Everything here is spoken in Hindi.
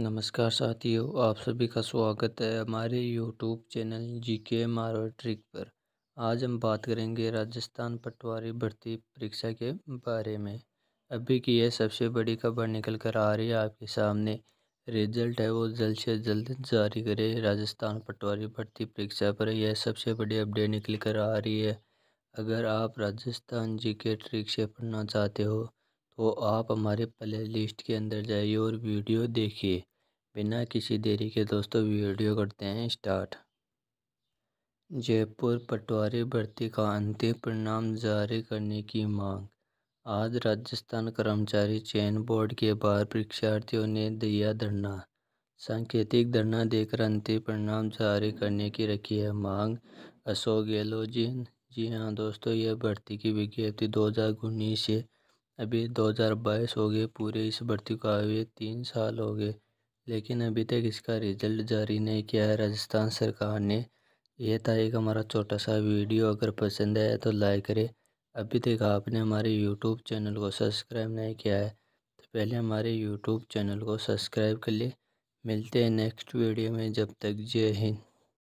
नमस्कार साथियों आप सभी का स्वागत है हमारे यूट्यूब चैनल जी के मारो ट्रिक पर आज हम बात करेंगे राजस्थान पटवारी भर्ती परीक्षा के बारे में अभी की यह सबसे बड़ी खबर निकल कर आ रही है आपके सामने रिजल्ट है वो जल्द से जल्द जारी करे राजस्थान पटवारी भर्ती परीक्षा पर यह सबसे बड़ी अपडेट निकल कर आ रही है अगर आप राजस्थान जी के ट्रिक से पढ़ना चाहते हो तो आप हमारे प्लेलिस्ट के अंदर जाइए और वीडियो देखिए बिना किसी देरी के दोस्तों वीडियो करते हैं स्टार्ट जयपुर पटवारी भर्ती का अंतिम परिणाम जारी करने की मांग आज राजस्थान कर्मचारी चयन बोर्ड के बाहर परीक्षार्थियों ने दिया धरना सांकेतिक धरना देकर अंतिम परिणाम जारी करने की रखी है मांग अशोक गहलोत जी जी हाँ दोस्तों यह भर्ती की विज्ञप्ति दो हज़ार उन्नीस से अभी दो हज़ार बाईस हो गए पूरे इस भर्ती को आए हुए तीन साल हो गए लेकिन अभी तक इसका रिज़ल्ट जारी नहीं किया है राजस्थान सरकार ने यह था एक हमारा छोटा सा वीडियो अगर पसंद आया तो लाइक करें अभी तक आपने हमारे यूट्यूब चैनल को सब्सक्राइब नहीं किया है तो पहले हमारे यूट्यूब चैनल को सब्सक्राइब कर लें मिलते हैं नेक्स्ट वीडियो में जब तक जय हिंद